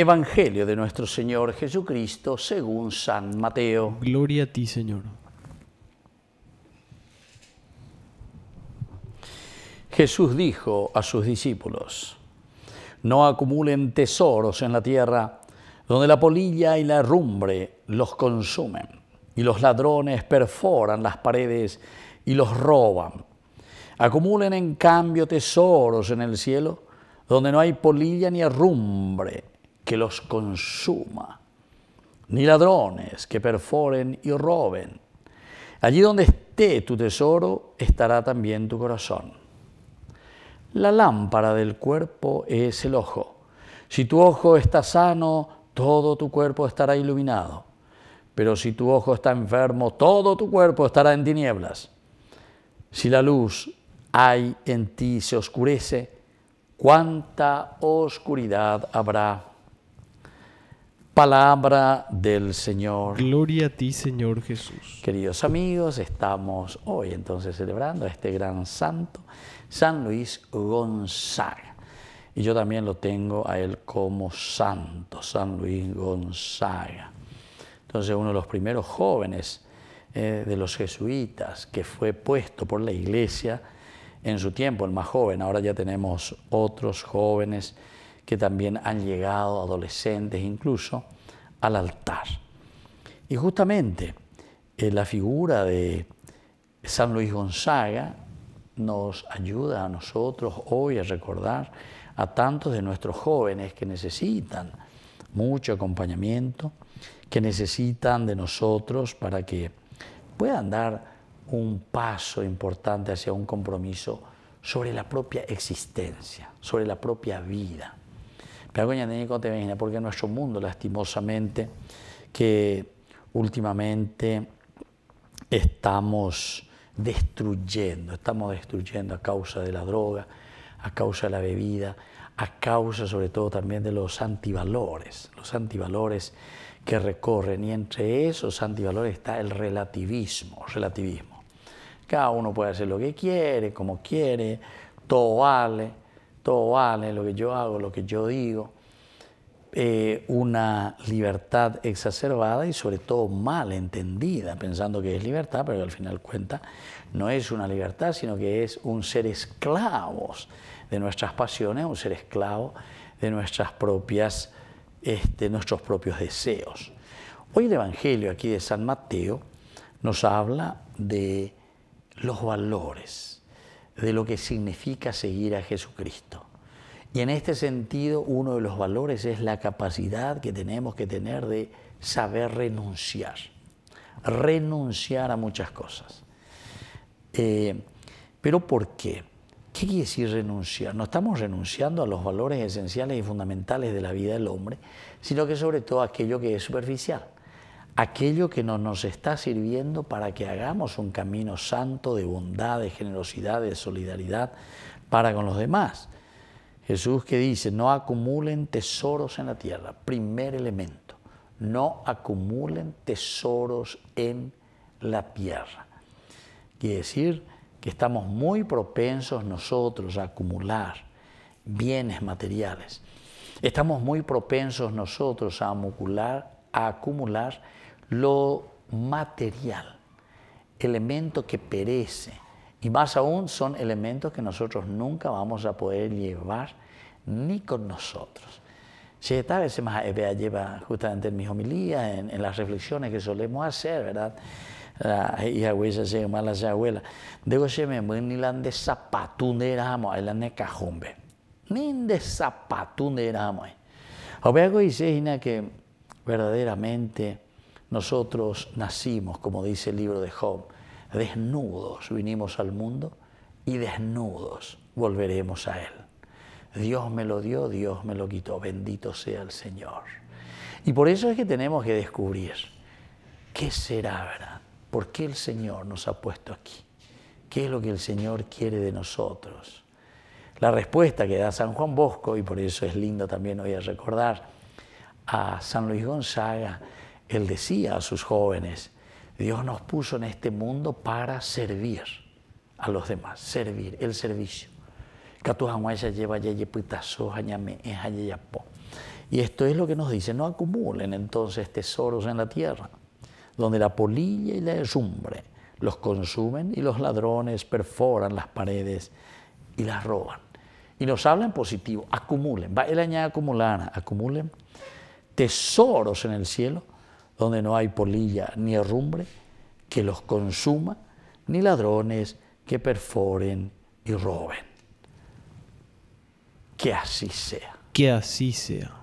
Evangelio de nuestro Señor Jesucristo según San Mateo. Gloria a ti, Señor. Jesús dijo a sus discípulos, no acumulen tesoros en la tierra, donde la polilla y la rumbre los consumen, y los ladrones perforan las paredes y los roban. Acumulen en cambio tesoros en el cielo, donde no hay polilla ni arrumbre que los consuma, ni ladrones que perforen y roben. Allí donde esté tu tesoro, estará también tu corazón. La lámpara del cuerpo es el ojo. Si tu ojo está sano, todo tu cuerpo estará iluminado. Pero si tu ojo está enfermo, todo tu cuerpo estará en tinieblas. Si la luz hay en ti se oscurece, cuánta oscuridad habrá Palabra del Señor. Gloria a ti, Señor Jesús. Queridos amigos, estamos hoy entonces celebrando a este gran santo, San Luis Gonzaga. Y yo también lo tengo a él como santo, San Luis Gonzaga. Entonces uno de los primeros jóvenes eh, de los jesuitas que fue puesto por la iglesia en su tiempo, el más joven. Ahora ya tenemos otros jóvenes que también han llegado, adolescentes incluso, al altar. Y justamente eh, la figura de San Luis Gonzaga nos ayuda a nosotros hoy a recordar a tantos de nuestros jóvenes que necesitan mucho acompañamiento, que necesitan de nosotros para que puedan dar un paso importante hacia un compromiso sobre la propia existencia, sobre la propia vida. Pero porque nuestro mundo, lastimosamente, que últimamente estamos destruyendo, estamos destruyendo a causa de la droga, a causa de la bebida, a causa sobre todo también de los antivalores, los antivalores que recorren y entre esos antivalores está el relativismo, relativismo. Cada uno puede hacer lo que quiere, como quiere, todo vale, todo vale, lo que yo hago, lo que yo digo, eh, una libertad exacerbada y sobre todo mal entendida, pensando que es libertad, pero que al final cuenta no es una libertad, sino que es un ser esclavos de nuestras pasiones, un ser esclavo de nuestras propias, este, nuestros propios deseos. Hoy el Evangelio aquí de San Mateo nos habla de los valores de lo que significa seguir a Jesucristo. Y en este sentido, uno de los valores es la capacidad que tenemos que tener de saber renunciar, renunciar a muchas cosas. Eh, pero ¿por qué? ¿Qué quiere decir renunciar? No estamos renunciando a los valores esenciales y fundamentales de la vida del hombre, sino que sobre todo aquello que es superficial aquello que nos está sirviendo para que hagamos un camino santo de bondad, de generosidad, de solidaridad para con los demás. Jesús que dice, no acumulen tesoros en la tierra, primer elemento, no acumulen tesoros en la tierra. Quiere decir que estamos muy propensos nosotros a acumular bienes materiales. Estamos muy propensos nosotros a acumular, a acumular lo material, elemento que perece. Y más aún son elementos que nosotros nunca vamos a poder llevar ni con nosotros. Si esta vez más eh, lleva justamente en mis homilías, en, las reflexiones que solemos hacer, ¿verdad? Y a se llama la abuela. Debo se me ni la de zapatuneramos, amo, la de cajumbe. Ni de zapatuneramos. o Obvio que dice, que verdaderamente nosotros nacimos, como dice el libro de Job, desnudos vinimos al mundo y desnudos volveremos a Él. Dios me lo dio, Dios me lo quitó, bendito sea el Señor. Y por eso es que tenemos que descubrir qué será, ¿verdad? ¿Por qué el Señor nos ha puesto aquí? ¿Qué es lo que el Señor quiere de nosotros? La respuesta que da San Juan Bosco, y por eso es lindo también hoy a recordar, a San Luis Gonzaga, él decía a sus jóvenes, Dios nos puso en este mundo para servir a los demás, servir, el servicio. Y esto es lo que nos dice, no acumulen entonces tesoros en la tierra, donde la polilla y la herrumbre los consumen y los ladrones perforan las paredes y las roban. Y nos hablan positivo, acumulen, va, él añade acumular, acumulen tesoros en el cielo, donde no hay polilla ni herrumbre que los consuma, ni ladrones que perforen y roben. Que así sea. Que así sea.